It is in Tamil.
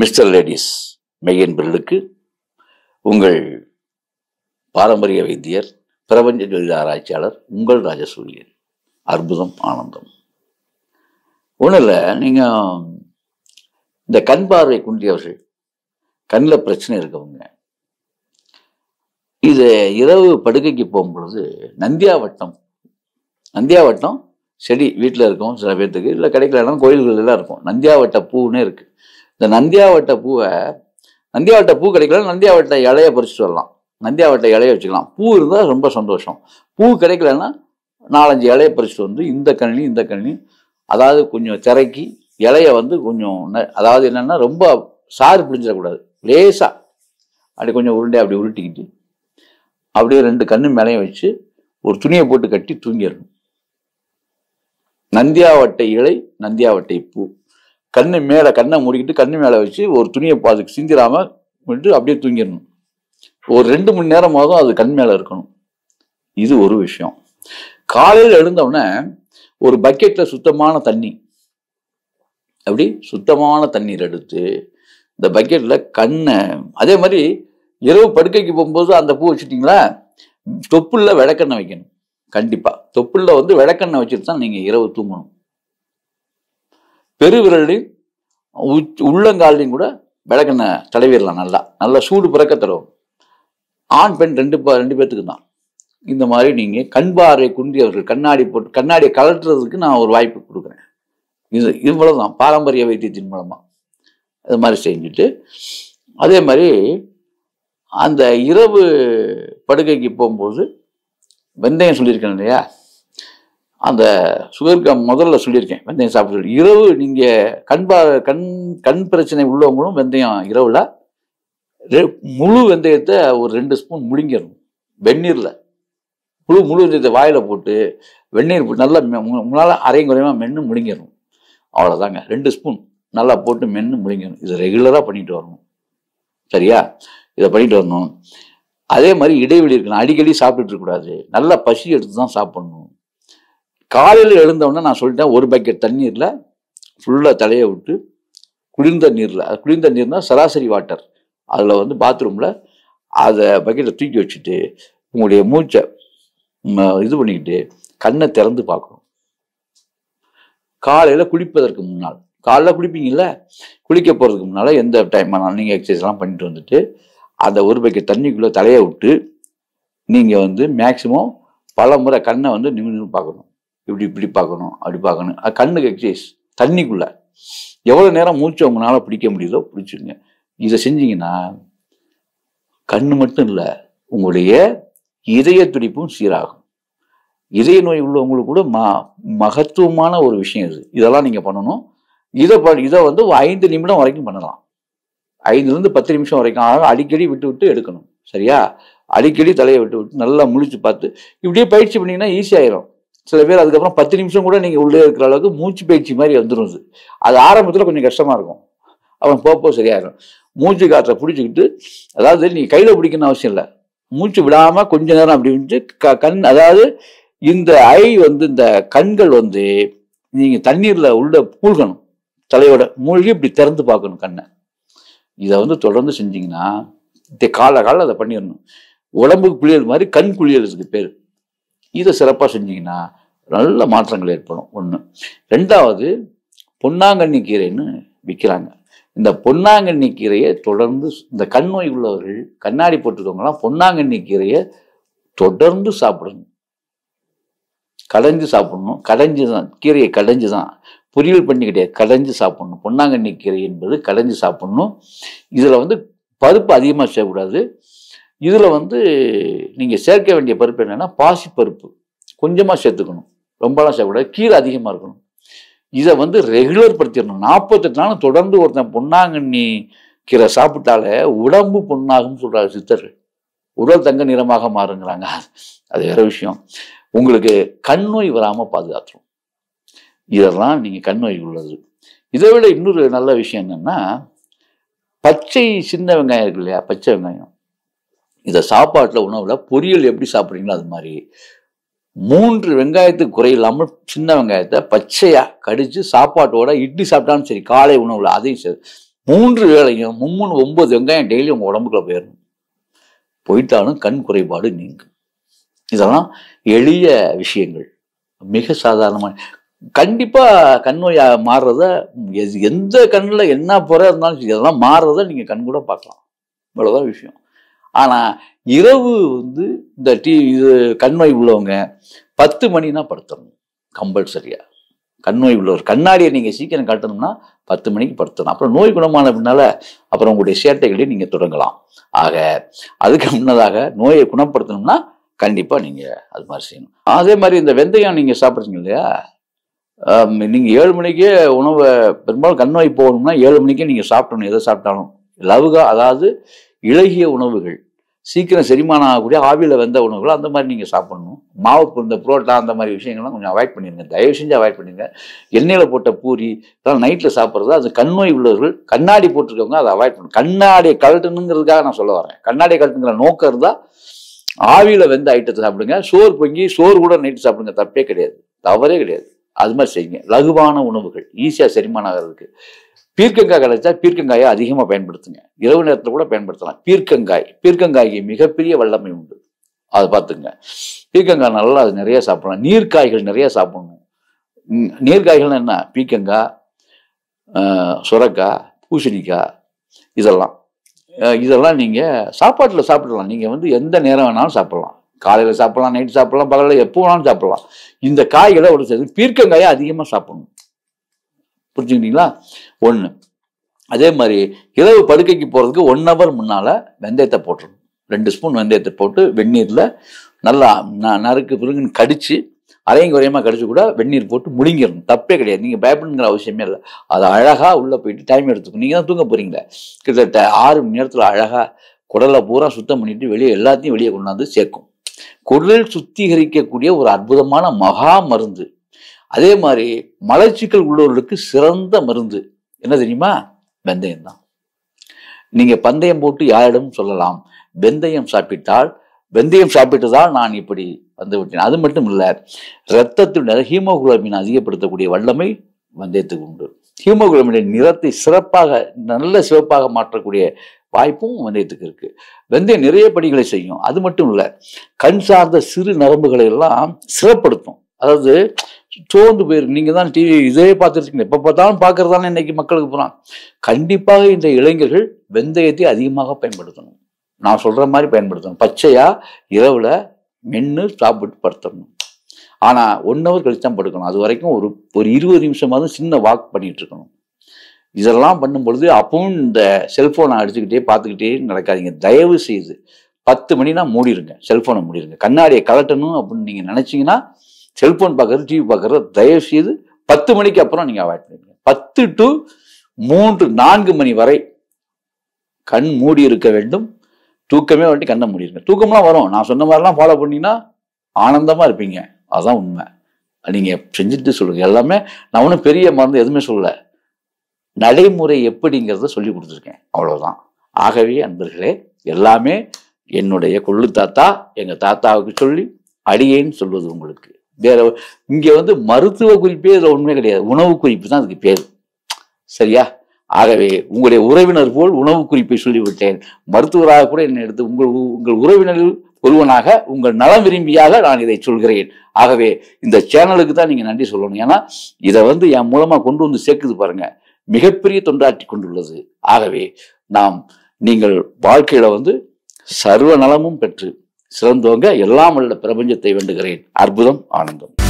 மிஸ்டர் லேடிஸ் மெய்யன் பில்லுக்கு உங்கள் பாரம்பரிய வைத்தியர் பிரபஞ்ச ஜோதிட ஆராய்ச்சியாளர் உங்கள் ராஜசூரியன் அற்புதம் ஆனந்தம் ஒன்றும் இல்லை நீங்கள் இந்த கண் பார்வை குண்டியவர்கள் கண்ணில் பிரச்சனை இருக்கவங்க இது இரவு படுக்கைக்கு போகும் பொழுது நந்தியாவட்டம் நந்தியாவட்டம் செடி வீட்டில் இருக்கும் சில பேர்த்துக்கு இல்லை கிடைக்கலன்னா கோயில்கள் எல்லாம் இருக்கும் நந்தியாவட்ட பூன்னே இருக்குது இந்த நந்தியாவட்ட பூவை நந்தியாவட்ட பூ கிடைக்கல நந்தியாவட்ட இலைய பறிச்சுட்டு வரலாம் நந்தியாவட்ட இலைய வச்சுக்கலாம் பூ இருந்தால் ரொம்ப சந்தோஷம் பூ கிடைக்கலன்னா நாலஞ்சு இலைய பறிச்சுட்டு வந்து இந்த கண்ணி இந்த கண்ணி அதாவது கொஞ்சம் திரைக்கி இலைய வந்து கொஞ்சம் அதாவது என்னென்னா ரொம்ப சாறு பிடிஞ்சிடக்கூடாது லேசாக அப்படி கொஞ்சம் உருண்டையாக அப்படி உருட்டிக்கிட்டு அப்படியே ரெண்டு கண்ணு மேலையும் வச்சு ஒரு துணியை போட்டு கட்டி தூங்கிடணும் நந்தியாவட்டை இலை நந்தியாவட்டை பூ கண்ணு மேலே கண்ணை மூடிக்கிட்டு கண்ணு மேலே வச்சு ஒரு துணியை அதுக்கு சிந்திராமல் விட்டு அப்படியே தூங்கிடணும் ஒரு ரெண்டு மணி நேரமாகவும் அது கண் மேலே இருக்கணும் இது ஒரு விஷயம் காலையில் எழுந்தவுடனே ஒரு பக்கெட்டில் சுத்தமான தண்ணி அப்படி சுத்தமான தண்ணீர் எடுத்து இந்த பக்கெட்டில் கண்ணை அதே மாதிரி இரவு படுக்கைக்கு போகும்போது அந்த பூ வச்சுட்டிங்களா தொப்புளில் விளக்கெண்ணெய் வைக்கணும் கண்டிப்பாக தொப்புளில் வந்து விளக்கெண்ணெய் வச்சுட்டு தான் நீங்கள் இரவு தூங்கணும் பெருவிரலையும் உள்ளங்காலையும் கூட விளக்கண்ண தடவிடலாம் நல்லா நல்லா சூடு பிறக்க தரும் ஆண் பெண் ரெண்டு ரெண்டு பேர்த்துக்கு தான் இந்த மாதிரி நீங்கள் கண் பாறை குன்றி அவர்கள் கண்ணாடி போட்டு கண்ணாடியை கலட்டுறதுக்கு நான் ஒரு வாய்ப்பு கொடுக்குறேன் இது இது மூலம் தான் பாரம்பரிய வைத்தியத்தின் மூலமாக இது மாதிரி செஞ்சுட்டு அதே மாதிரி அந்த இரவு படுக்கைக்கு போகும்போது வெந்தயம் சொல்லியிருக்கேன் இல்லையா அந்த சுகர்கம் முதல்ல சொல்லியிருக்கேன் வெந்தயம் சாப்பிட சொல்லி இரவு நீங்கள் கண் கண் கண் பிரச்சனை உள்ளவங்களும் வெந்தயம் இரவில் முழு வெந்தயத்தை ஒரு ரெண்டு ஸ்பூன் முழுங்கிடணும் வெந்நீரில் முழு முழு வெந்தயத்தை வாயில் போட்டு வெந்நீர் போட்டு நல்லா முன்னால் அரையும் குறையமாக மென்று முழுங்கிடணும் அவ்வளோதாங்க ரெண்டு ஸ்பூன் நல்லா போட்டு மென்று முழுங்கணும் இதை ரெகுலராக பண்ணிட்டு வரணும் சரியா இதை பண்ணிட்டு வரணும் அதே மாதிரி இடைவெளி இருக்கணும் அடிக்கடி சாப்பிட்டுட்டு இருக்கக்கூடாது நல்லா பசி எடுத்து தான் சாப்பிடணும் காலையில் எழுந்தவுடனே நான் சொல்லிட்டேன் ஒரு பக்கெட் தண்ணீரில் ஃபுல்லாக தலையை விட்டு குளிர்ந்த நீரில் அது குளிர்ந்த நீர்னால் சராசரி வாட்டர் அதில் வந்து பாத்ரூமில் அதை பக்கெட்டை தூக்கி வச்சுட்டு உங்களுடைய மூச்சை இது பண்ணிக்கிட்டு கண்ணை திறந்து பார்க்கணும் காலையில் குளிப்பதற்கு முன்னால் காலைல குளிப்பீங்கல்ல குளிக்க போகிறதுக்கு முன்னால் எந்த டைம் ஆனாலும் நீங்கள் எக்ஸசைஸ்லாம் பண்ணிட்டு வந்துட்டு அந்த ஒரு பக்கெட் தண்ணிக்குள்ளே தலையை விட்டு நீங்கள் வந்து மேக்சிமம் பல முறை கண்ணை வந்து நிமிடம் பார்க்கணும் இப்படி இப்படி பார்க்கணும் அப்படி பார்க்கணும் அது கண்ணுக்கு எக்ஸசைஸ் தண்ணிக்குள்ளே எவ்வளோ நேரம் மூச்சு உங்களால் பிடிக்க முடியுதோ பிடிச்சிருங்க இதை செஞ்சீங்கன்னா கண்ணு மட்டும் இல்லை உங்களுடைய இதய துடிப்பும் சீராகும் இதய நோய் உள்ளவங்களுக்கு கூட ம மகத்துவமான ஒரு விஷயம் இது இதெல்லாம் நீங்கள் பண்ணணும் இதை ப இதை வந்து ஐந்து நிமிடம் வரைக்கும் பண்ணலாம் ஐந்துலேருந்து பத்து நிமிஷம் வரைக்கும் அடிக்கடி விட்டு விட்டு எடுக்கணும் சரியா அடிக்கடி தலையை விட்டு விட்டு நல்லா முழிச்சு பார்த்து இப்படியே பயிற்சி பண்ணிங்கன்னா ஈஸியாயிரும் சில பேர் அதுக்கப்புறம் பத்து நிமிஷம் கூட நீங்கள் உள்ளே இருக்கிற அளவுக்கு மூச்சு பயிற்சி மாதிரி வந்துடும் அது அது ஆரம்பத்தில் கொஞ்சம் கஷ்டமாக இருக்கும் அவன் போப்போ சரியாயிடும் மூச்சு காற்றை பிடிச்சிக்கிட்டு அதாவது நீங்கள் கையில் பிடிக்கணும்னு அவசியம் இல்லை மூச்சு விடாமல் கொஞ்ச நேரம் அப்படி வந்து க கண் அதாவது இந்த ஐ வந்து இந்த கண்கள் வந்து நீங்கள் தண்ணீரில் உள்ள மூழ்கணும் தலையோட மூழ்கி இப்படி திறந்து பார்க்கணும் கண்ணை இதை வந்து தொடர்ந்து செஞ்சிங்கன்னா காலை காலை அதை பண்ணிடணும் உடம்புக்கு குளியல் மாதிரி கண் குளியல் இருக்குது பேர் இதை சிறப்பாக செஞ்சிங்கன்னா நல்ல மாற்றங்கள் ஏற்படும் ஒன்று ரெண்டாவது பொன்னாங்கண்ணி கீரைன்னு விற்கிறாங்க இந்த பொன்னாங்கண்ணி கீரையை தொடர்ந்து இந்த கண் நோய் உள்ளவர்கள் கண்ணாடி போட்டுக்கவங்கலாம் பொன்னாங்கண்ணி கீரையை தொடர்ந்து சாப்பிடணும் கடைஞ்சி சாப்பிடணும் கடைஞ்சி தான் கீரையை கடைஞ்சி தான் பொரியல் பண்ணி கிடையாது கடைஞ்சி சாப்பிடணும் பொன்னாங்கண்ணி கீரை என்பது கடைஞ்சி சாப்பிடணும் இதில் வந்து பருப்பு அதிகமாக செய்யக்கூடாது இதில் வந்து நீங்கள் சேர்க்க வேண்டிய பருப்பு என்னென்னா பாசி பருப்பு கொஞ்சமாக சேர்த்துக்கணும் ரொம்பலாம் சேர்க்கக்கூடாது கீரை அதிகமாக இருக்கணும் இதை வந்து ரெகுலர் படுத்திடணும் நாற்பத்தெட்டு நாள் தொடர்ந்து ஒருத்தன் பொன்னாங்கண்ணி கீரை சாப்பிட்டாலே உடம்பு பொண்ணாகும் சொல்கிறாரு சித்தர் உடல் தங்க நிறமாக மாறுங்கிறாங்க அது வேற விஷயம் உங்களுக்கு கண் நோய் வராமல் பாதுகாத்துரும் இதெல்லாம் நீங்கள் கண் நோய் உள்ளது இதை விட இன்னொரு நல்ல விஷயம் என்னென்னா பச்சை சின்ன வெங்காயம் இருக்கு இல்லையா பச்சை வெங்காயம் இந்த சாப்பாட்டில் உணவில் பொரியல் எப்படி சாப்பிட்றீங்களோ அது மாதிரி மூன்று வெங்காயத்துக்கு குறையில்லாமல் சின்ன வெங்காயத்தை பச்சையாக கடித்து சாப்பாட்டோட இட்லி சாப்பிட்டாலும் சரி காலை உணவில் அதையும் சரி மூன்று வேலையும் மும்மூணு ஒம்பது வெங்காயம் டெய்லி உங்கள் உடம்புக்குள்ள போயிடணும் போயிட்டாலும் கண் குறைபாடு நீங்கும் இதெல்லாம் எளிய விஷயங்கள் மிக சாதாரணமான கண்டிப்பாக கண் நோய் மாறுறத எந்த கண்ணில் என்ன போகிற இருந்தாலும் இதெல்லாம் மாறுறத நீங்கள் கண் கூட பார்க்கலாம் இவ்வளோதான் விஷயம் ஆனால் இரவு வந்து இந்த டி இது கண்நோய் உள்ளவங்க பத்து மணினா படுத்தணும் கம்பல்சரியாக கண்நோய் உள்ளவர் கண்ணாடியை நீங்கள் சீக்கிரம் கட்டணும்னா பத்து மணிக்கு படுத்தணும் அப்புறம் நோய் குணமான பின்னால் அப்புறம் உங்களுடைய சேட்டைகளையும் நீங்கள் தொடங்கலாம் ஆக அதுக்கு முன்னதாக நோயை குணப்படுத்தணும்னா கண்டிப்பாக நீங்கள் அது மாதிரி செய்யணும் அதே மாதிரி இந்த வெந்தயம் நீங்கள் சாப்பிட்றீங்க இல்லையா நீங்கள் ஏழு மணிக்கே உணவை பெரும்பாலும் கண்ணோய் போகணும்னா ஏழு மணிக்கே நீங்கள் சாப்பிடணும் எதை சாப்பிட்டாலும் லவுகா அதாவது இழகிய உணவுகள் சீக்கிரம் செரிமானம் ஆகக்கூடிய ஆவியில் வந்த உணவுகள் அந்த மாதிரி நீங்கள் சாப்பிடணும் மாவு இந்த புரோட்டா அந்த மாதிரி விஷயங்கள்லாம் கொஞ்சம் அவாய்ட் பண்ணிடுங்க தயவு செஞ்சு அவாய்ட் பண்ணிடுங்க எண்ணெயில் போட்ட பூரி இதெல்லாம் நைட்டில் சாப்பிட்றது அது கண் நோய் உள்ளவர்கள் கண்ணாடி போட்டிருக்கவங்க அதை அவாய்ட் பண்ணும் கண்ணாடியை கழட்டணுங்கிறதுக்காக நான் சொல்ல வரேன் கண்ணாடியை கழட்டுங்கிற நோக்கம் இருந்தால் ஆவியில் வெந்த ஐட்டத்தை சாப்பிடுங்க சோறு பொங்கி சோறு கூட நைட்டு சாப்பிடுங்க தப்பே கிடையாது தவறே கிடையாது அது மாதிரி செய்யுங்க லகுவான உணவுகள் ஈஸியாக செரிமானம் ஆகிறதுக்கு பீர்க்கங்காய் கிடைச்சா பீர்க்கங்காயை அதிகமாக பயன்படுத்துங்க இரவு நேரத்தில் கூட பயன்படுத்தலாம் பீர்க்கங்காய் பீர்க்கங்காய்க்கு மிகப்பெரிய வல்லமை உண்டு அதை பார்த்துங்க பீர்க்கங்காய் நல்லா அது நிறைய சாப்பிடலாம் நீர்க்காய்கள் நிறைய சாப்பிடணும் நீர்க்காய்கள் என்ன பீர்க்கங்காய் சுரக்காய் பூசணிக்காய் இதெல்லாம் இதெல்லாம் நீங்கள் சாப்பாட்டில் சாப்பிடலாம் நீங்கள் வந்து எந்த நேரம் வேணாலும் சாப்பிடலாம் காலையில் சாப்பிடலாம் நைட்டு சாப்பிடலாம் பகலில் எப்போ வேணாலும் சாப்பிடலாம் இந்த காய்களை ஒரு சேர்த்து பீர்க்கங்காயை அதிகமாக சாப்பிடணும் புரிஞ்சுக்கிட்டீங்களா ஒன்று அதே மாதிரி இரவு படுக்கைக்கு போகிறதுக்கு ஒன் ஹவர் முன்னால் வெந்தயத்தை போட்டுருணும் ரெண்டு ஸ்பூன் வெந்தயத்தை போட்டு வெந்நீரில் நல்லா நறுக்கு பிறகுன்னு கடித்து அரையும் குறையமாக கடிச்சு கூட வெந்நீர் போட்டு முடிங்கிடணும் தப்பே கிடையாது நீங்கள் பயப்படுங்கிற அவசியமே இல்லை அது அழகாக உள்ளே போயிட்டு டைம் எடுத்துக்கணும் நீங்கள் தான் தூங்க போகிறீங்களே கிட்டத்தட்ட ஆறு மணி நேரத்தில் அழகாக குடலை பூரா சுத்தம் பண்ணிட்டு வெளியே எல்லாத்தையும் வெளியே கொண்டாந்து சேர்க்கும் குடல் சுத்திகரிக்கக்கூடிய ஒரு அற்புதமான மகா மருந்து அதே மாதிரி மலச்சிக்கல் உள்ளவர்களுக்கு சிறந்த மருந்து என்ன தெரியுமா வெந்தயம் தான் நீங்க பந்தயம் போட்டு யாரிடமும் சொல்லலாம் வெந்தயம் சாப்பிட்டால் வெந்தயம் சாப்பிட்டதால் நான் இப்படி வந்து விட்டேன் அது மட்டும் இல்லை இரத்தத்தினுடைய ஹீமோகுளோபின் அதிகப்படுத்தக்கூடிய வல்லமை வெந்தயத்துக்கு உண்டு ஹீமோகுளோபினுடைய நிறத்தை சிறப்பாக நல்ல சிவப்பாக மாற்றக்கூடிய வாய்ப்பும் வெந்தயத்துக்கு இருக்கு வெந்தயம் நிறைய படிகளை செய்யும் அது மட்டும் இல்லை கண் சார்ந்த சிறு நரம்புகளை எல்லாம் சிறப்படுத்தும் அதாவது சோர்ந்து போயிருக்கு நீங்கள் தான் டிவி இதே பார்த்துருக்கீங்க எப்போ பார்த்தாலும் பார்க்கறது தானே இன்றைக்கி மக்களுக்கு போகிறான் கண்டிப்பாக இந்த இளைஞர்கள் வெந்தயத்தை அதிகமாக பயன்படுத்தணும் நான் சொல்கிற மாதிரி பயன்படுத்தணும் பச்சையாக இரவில் மென்று சாப்பிட்டு படுத்தணும் ஆனால் ஒன் ஹவர் கழிச்சு தான் படுக்கணும் அது வரைக்கும் ஒரு ஒரு இருபது நிமிஷமாவது சின்ன வாக் பண்ணிகிட்டு இருக்கணும் இதெல்லாம் பண்ணும் பொழுது அப்பவும் இந்த செல்ஃபோனை அடிச்சுக்கிட்டே பார்த்துக்கிட்டே நடக்காதீங்க தயவு செய்து பத்து மணினா மூடிடுங்க செல்ஃபோனை மூடிடுங்க கண்ணாடியை கலட்டணும் அப்படின்னு நீங்கள் நினச்சிங்கன்னா செல்ஃபோன் பார்க்கறது டிவி பார்க்கறது செய்து பத்து மணிக்கு அப்புறம் நீங்கள் அவாய்ட் பண்ணிடுங்க பத்து டு மூன்று நான்கு மணி வரை கண் மூடி இருக்க வேண்டும் தூக்கமே வந்துட்டு கண்ணை மூடிடுங்க தூக்கம்லாம் வரும் நான் சொன்ன மாதிரிலாம் ஃபாலோ பண்ணிங்கன்னா ஆனந்தமாக இருப்பீங்க அதுதான் உண்மை நீங்கள் செஞ்சுட்டு சொல்லுங்கள் எல்லாமே நான் ஒன்றும் பெரிய மருந்து எதுவுமே சொல்லலை நடைமுறை எப்படிங்கிறத சொல்லி கொடுத்துருக்கேன் அவ்வளோதான் ஆகவே அன்பர்களே எல்லாமே என்னுடைய கொள்ளு தாத்தா எங்கள் தாத்தாவுக்கு சொல்லி அடியேன்னு சொல்வது உங்களுக்கு வேற இங்க வந்து மருத்துவ குறிப்பே இதுல உண்மை கிடையாது உணவு குறிப்பு தான் அதுக்கு பேர் சரியா ஆகவே உங்களுடைய உறவினர் போல் உணவு குறிப்பை சொல்லிவிட்டேன் மருத்துவராக கூட என்னை எடுத்து உங்கள் உங்கள் உறவினர்கள் ஒருவனாக உங்கள் நலம் விரும்பியாக நான் இதை சொல்கிறேன் ஆகவே இந்த சேனலுக்கு தான் நீங்கள் நன்றி சொல்லணும் ஏன்னா இதை வந்து என் மூலமாக கொண்டு வந்து சேர்க்குது பாருங்க மிகப்பெரிய தொண்டாற்றி கொண்டுள்ளது ஆகவே நாம் நீங்கள் வாழ்க்கையில் வந்து சர்வ நலமும் பெற்று சிறந்தோங்க எல்லாம் உள்ள பிரபஞ்சத்தை வேண்டுகிறேன் அற்புதம் ஆனந்தம்